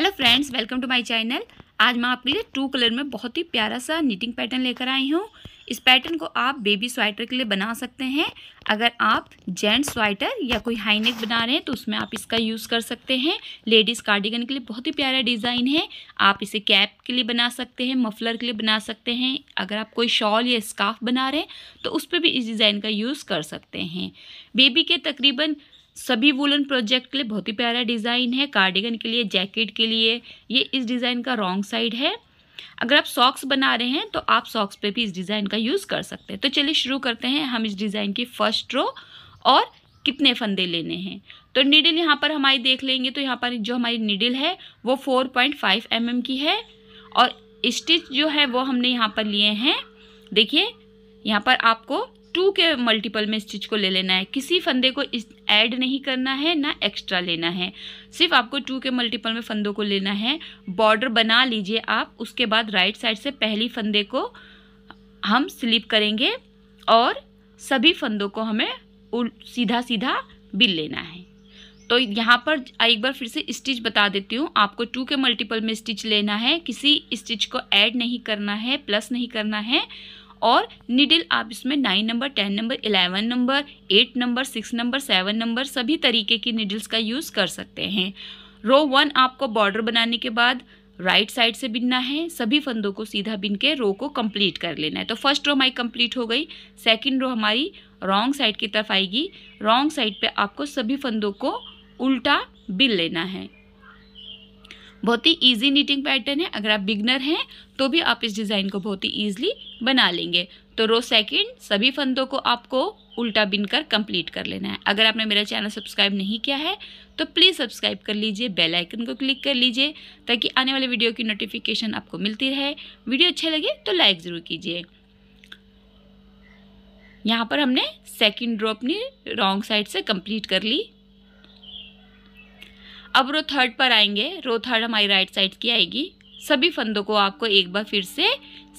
hello friends welcome to my channel आज मैं आपके लिए टू कलर में बहुत ही प्यारा सा निटिंग पैटर्न लेकर आई हूँ इस पैटर्न को आप बेबी स्वेटर के लिए बना सकते हैं अगर आप जेंट्स स्वेटर या कोई हाई नेक बना रहे हैं तो उसमें आप इसका यूज़ कर सकते हैं लेडीज़ कार्डिगन के लिए बहुत ही प्यारा डिज़ाइन है आप इसे कैप के लिए बना सकते हैं मफलर के लिए बना सकते हैं अगर आप कोई शॉल या स्काफ बना रहे हैं तो उस पर भी इस डिज़ाइन का यूज़ कर सकते हैं बेबी के तकरीबन सभी वुलन प्रोजेक्ट के लिए बहुत ही प्यारा डिज़ाइन है कार्डिगन के लिए जैकेट के लिए ये इस डिज़ाइन का रॉन्ग साइड है अगर आप सॉक्स बना रहे हैं तो आप सॉक्स पे भी इस डिज़ाइन का यूज़ कर सकते हैं तो चलिए शुरू करते हैं हम इस डिज़ाइन की फर्स्ट रो और कितने फंदे लेने हैं तो निडिल यहाँ पर हमारी देख लेंगे तो यहाँ पर जो हमारी निडल है वो four point five M M की है और स्टिच जो है वो हमने यहाँ पर लिए हैं देखिए यहाँ पर आपको टू के मल्टीपल में स्टिच को ले लेना है किसी फंदे को इस ऐड नहीं करना है ना एक्स्ट्रा लेना है सिर्फ आपको टू के मल्टीपल में फंदों को लेना है बॉर्डर बना लीजिए आप उसके बाद राइट साइड से पहली फंदे को हम स्लिप करेंगे और सभी फंदों को हमें सीधा सीधा बिल लेना है तो यहाँ पर एक बार फिर से स्टिच बता देती हूँ आपको टू के मल्टीपल में स्टिच लेना है किसी स्टिच को ऐड नहीं करना है प्लस नहीं करना है और निडिल आप इसमें nine number ten number eleven number eight number six number seven number सभी तरीके की निडल्स का यूज़ कर सकते हैं रो वन आपको बॉर्डर बनाने के बाद राइट साइड से बिनना है सभी फंदों को सीधा बिन के रो को कंप्लीट कर लेना है तो फर्स्ट रो हमारी कंप्लीट हो गई सेकंड रो हमारी रॉन्ग साइड की तरफ आएगी रॉन्ग साइड पे आपको सभी फंदों को उल्टा बिन लेना है बहुत ही ईजी नीटिंग पैटर्न है अगर आप बिगनर हैं तो भी आप इस डिज़ाइन को बहुत ही ईजिली बना लेंगे तो रो सेकेंड सभी फंदों को आपको उल्टा बिन कर कम्प्लीट कर लेना है अगर आपने मेरा चैनल सब्सक्राइब नहीं किया है तो प्लीज़ सब्सक्राइब कर लीजिए बेल आइकन को क्लिक कर लीजिए ताकि आने वाले वीडियो की नोटिफिकेशन आपको मिलती रहे वीडियो अच्छे लगे तो लाइक ज़रूर कीजिए यहाँ पर हमने सेकंड रो अपनी रॉन्ग साइड से कंप्लीट कर ली अब रो थर्ड पर आएंगे रो थर्ड हमारी राइट साइड की आएगी सभी फंदों को आपको एक बार फिर से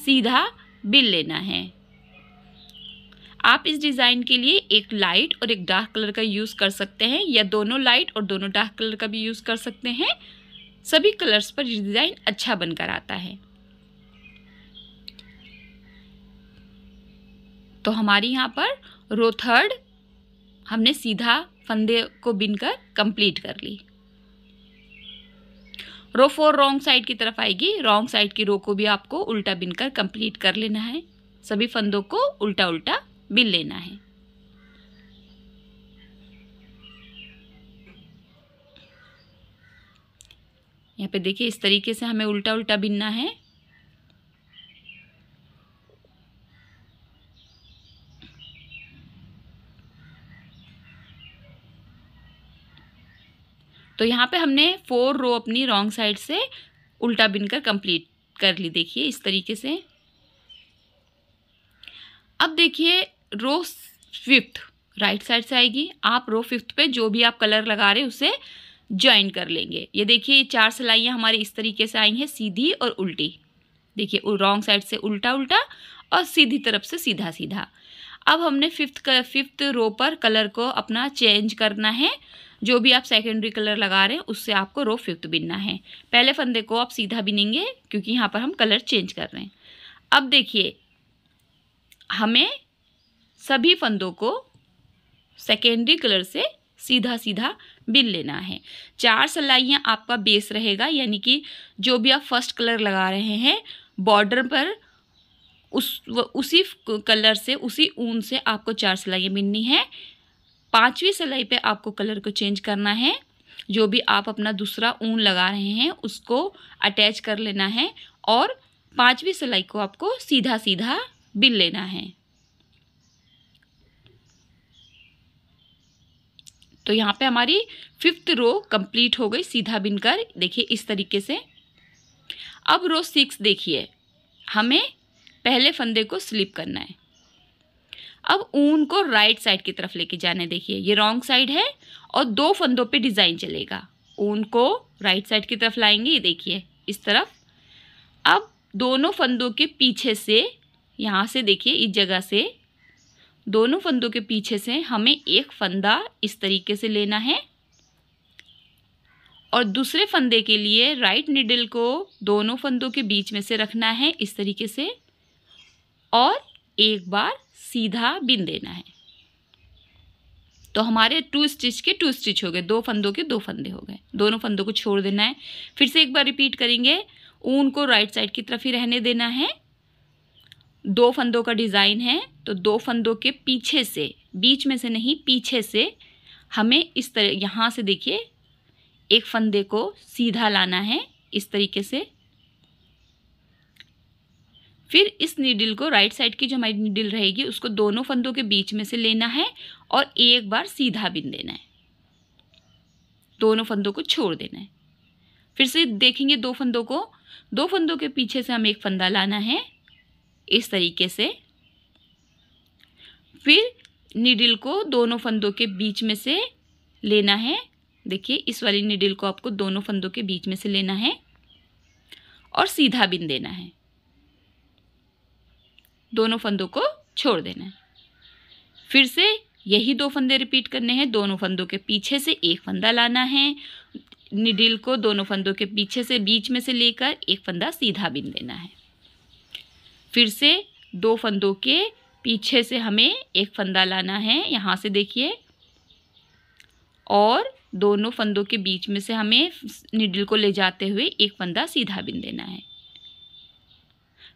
सीधा बिल लेना है आप इस डिज़ाइन के लिए एक लाइट और एक डार्क कलर का यूज़ कर सकते हैं या दोनों लाइट और दोनों डार्क कलर का भी यूज़ कर सकते हैं सभी कलर्स पर डिज़ाइन अच्छा बनकर आता है तो हमारी यहाँ पर रो थर्ड हमने सीधा फंदे को बिनकर कंप्लीट कर ली रो फोर रॉन्ग साइड की तरफ आएगी रॉन्ग साइड की रो को भी आपको उल्टा बिनकर कंप्लीट कर लेना है सभी फंदों को उल्टा उल्टा बिन लेना है यहाँ पे देखिए इस तरीके से हमें उल्टा उल्टा बिनना है तो यहाँ पे हमने फोर रो अपनी रॉन्ग साइड से उल्टा बिन कर कंप्लीट कर ली देखिए इस तरीके से अब देखिए रो फिफ्थ राइट साइड से आएगी आप रो फिफ्थ पे जो भी आप कलर लगा रहे उसे ज्वाइन कर लेंगे ये देखिए ये चार सिलाइयाँ हमारी इस तरीके से आई हैं सीधी और उल्टी देखिए रॉन्ग साइड से उल्टा उल्टा और सीधी तरफ से सीधा सीधा अब हमने फिफ्थ फिफ्थ रो पर कलर को अपना चेंज करना है जो भी आप सेकेंडरी कलर लगा रहे हैं उससे आपको रो फिफ्थ बिनना है पहले फंदे को आप सीधा बिनेंगे क्योंकि यहाँ पर हम कलर चेंज कर रहे हैं अब देखिए हमें सभी फंदों को सेकेंडरी कलर से सीधा सीधा बिन लेना है चार सलाइयाँ आपका बेस रहेगा यानी कि जो भी आप फर्स्ट कलर लगा रहे हैं बॉर्डर पर उस उसी कलर से उसी ऊन से आपको चार सिलाइयाँ बिननी है पांचवी सिलाई पे आपको कलर को चेंज करना है जो भी आप अपना दूसरा ऊन लगा रहे हैं उसको अटैच कर लेना है और पांचवी सिलाई को आपको सीधा सीधा बिल लेना है तो यहाँ पे हमारी फिफ्थ रो कंप्लीट हो गई सीधा बिनकर देखिए इस तरीके से अब रो सिक्स देखिए हमें पहले फंदे को स्लिप करना है अब ऊन को राइट साइड की तरफ लेके जाने देखिए ये रॉन्ग साइड है और दो फंदों पे डिज़ाइन चलेगा ऊन को राइट साइड की तरफ लाएंगे ये देखिए इस तरफ अब दोनों फंदों के पीछे से यहाँ से देखिए इस जगह से दोनों फंदों के पीछे से हमें एक फंदा इस तरीके से लेना है और दूसरे फंदे के लिए राइट निडल को दोनों फंदों के बीच में से रखना है इस तरीके से और एक बार सीधा बिन देना है तो हमारे टू स्टिच के टू स्टिच हो गए दो फंदों के दो फंदे हो गए दोनों फंदों को छोड़ देना है फिर से एक बार रिपीट करेंगे ऊन को राइट साइड की तरफ ही रहने देना है दो फंदों का डिज़ाइन है तो दो फंदों के पीछे से बीच में से नहीं पीछे से हमें इस तरह यहाँ से देखिए एक फंदे को सीधा लाना है इस तरीके से फिर इस नीडल को राइट साइड की जो हमारी नीडल रहेगी उसको दोनों फंदों के बीच में से लेना है और एक बार सीधा बिन देना है दोनों फंदों को छोड़ देना है फिर से देखेंगे दो फंदों को दो फंदों के पीछे से हमें एक फंदा लाना है इस तरीके से फिर नीडल को दोनों फंदों के बीच में से लेना है देखिए इस वाली नीडल को आपको दोनों फंदों के बीच में से लेना है और सीधा बिन देना है दोनों फंदों को छोड़ देना है फिर से यही दो फंदे रिपीट करने हैं दोनों फंदों के पीछे से एक फंदा लाना है निडिल को दोनों फंदों के पीछे से बीच में से लेकर एक फंदा सीधा बिन देना है फिर से दो फंदों के पीछे से हमें एक फंदा लाना है यहाँ से देखिए और दोनों फंदों के बीच में से हमें निडिल को ले जाते हुए एक फंदा सीधा बिन देना है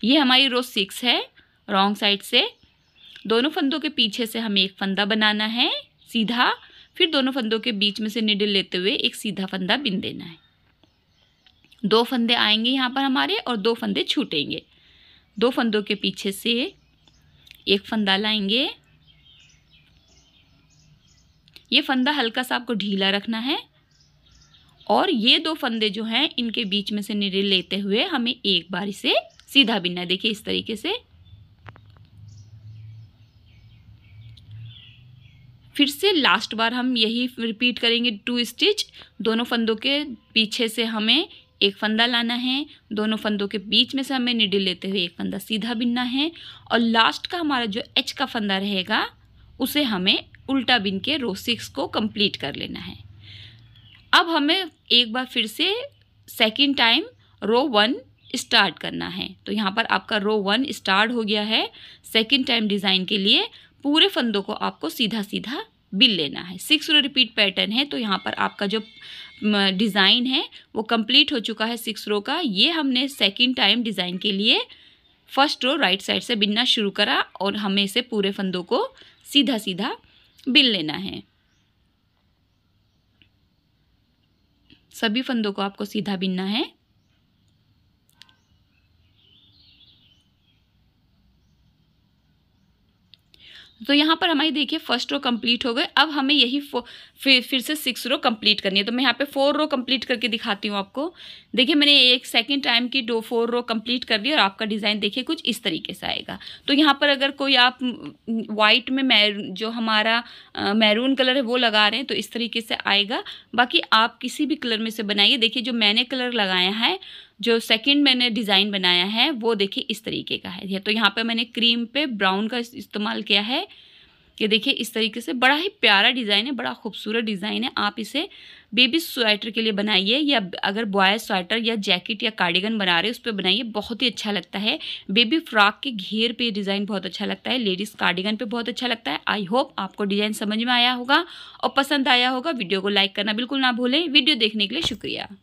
ये हमारी रो सिक्स है रॉन्ग साइड से दोनों फंदों के पीछे से हमें एक फंदा बनाना है सीधा फिर दोनों फंदों के बीच में से निडिल लेते हुए एक सीधा फंदा बिन देना है दो फंदे आएंगे यहाँ पर हमारे और दो फंदे छूटेंगे दो फंदों के पीछे से एक फंदा लाएंगे ये फंदा हल्का सा आपको ढीला रखना है और ये दो फंदे जो हैं इनके बीच में से निडल लेते हुए हमें एक बार इसे सीधा बिनना है देखिए इस तरीके से फिर से लास्ट बार हम यही रिपीट करेंगे टू स्टिच दोनों फंदों के पीछे से हमें एक फंदा लाना है दोनों फंदों के बीच में से हमें निडिल लेते हुए एक फंदा सीधा बिनना है और लास्ट का हमारा जो एच का फंदा रहेगा उसे हमें उल्टा बिन के रो सिक्स को कंप्लीट कर लेना है अब हमें एक बार फिर से second time row one start करना है तो यहाँ पर आपका रो वन स्टार्ट हो गया है सेकेंड टाइम डिज़ाइन के लिए पूरे फंदों को आपको सीधा सीधा बिल लेना है सिक्स रो रिपीट पैटर्न है तो यहाँ पर आपका जो डिज़ाइन है वो कंप्लीट हो चुका है सिक्स रो का ये हमने सेकेंड टाइम डिज़ाइन के लिए फर्स्ट रो राइट साइड से बिनना शुरू करा और हमें इसे पूरे फंदों को सीधा सीधा बिल लेना है सभी फंदों को आपको सीधा बिनना है तो यहाँ पर हमारी देखिए फर्स्ट रो कंप्लीट हो गए अब हमें यही फिर फिर से सिक्स रो कंप्लीट करनी है तो मैं यहाँ पे फोर रो कंप्लीट करके दिखाती हूँ आपको देखिए मैंने एक सेकंड टाइम की दो फोर रो कंप्लीट कर ली और आपका डिज़ाइन देखिए कुछ इस तरीके से आएगा तो यहाँ पर अगर कोई आप वाइट में मैरून जो हमारा मैरून कलर है वो लगा रहे हैं तो इस तरीके से आएगा बाकी आप किसी भी कलर में से बनाइए देखिए जो मैंने कलर लगाया है जो सेकंड मैंने डिज़ाइन बनाया है वो देखिए इस तरीके का है तो यहाँ पे मैंने क्रीम पे ब्राउन का इस्तेमाल किया है ये देखिए इस तरीके से बड़ा ही प्यारा डिज़ाइन है बड़ा खूबसूरत डिज़ाइन है आप इसे बेबी स्वेटर के लिए बनाइए या अगर बॉयज़ स्वेटर या जैकेट या कार्डिगन बना रहे उस पर बनाइए बहुत ही अच्छा लगता है बेबी फ्रॉक के घेर पे डिज़ाइन बहुत अच्छा लगता है लेडीज़ कार्डिगन पे बहुत अच्छा लगता है आई होप आपको डिज़ाइन समझ में आया होगा और पसंद आया होगा वीडियो को लाइक करना बिल्कुल ना भूलें वीडियो देखने के लिए शुक्रिया